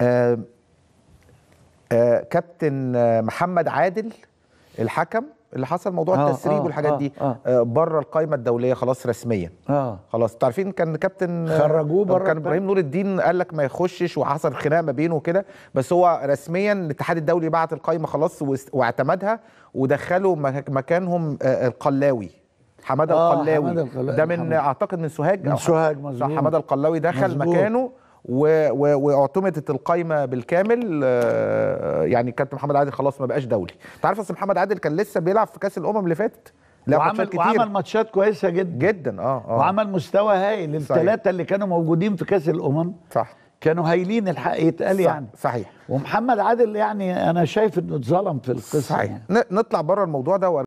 آه،, آه كابتن محمد عادل الحكم اللي حصل موضوع آه التسريب آه والحاجات آه دي آه آه بره القائمه الدوليه خلاص رسميا آه خلاص عارفين كان كابتن خرجوه بره كان ابراهيم نور الدين قال لك ما يخشش وحصل خناقه ما بينه وكده بس هو رسميا الاتحاد الدولي بعت القائمه خلاص واعتمدها ودخلوا مكانهم آه، القلاوي حماده آه القلاوي حمد ده من حمد. اعتقد من سوهاج من سوهاج مظبوط حماده القلاوي دخل مزبوط. مكانه واعتمدت القايمه بالكامل آه، يعني كابتن محمد عادل خلاص ما بقاش دولي انت عارف اصل محمد عادل كان لسه بيلعب في كاس الامم اللي فاتت وعمل ماتشات كتير. وعمل ماتشات كويسه جدا جدا اه اه وعمل مستوى هايل الثلاثه اللي كانوا موجودين في كاس الامم صح كانوا هايلين الحق يتقال صح يعني صحيح ومحمد عادل يعني انا شايف انه اتظلم في القصه صحيح يعني. نطلع بره الموضوع ده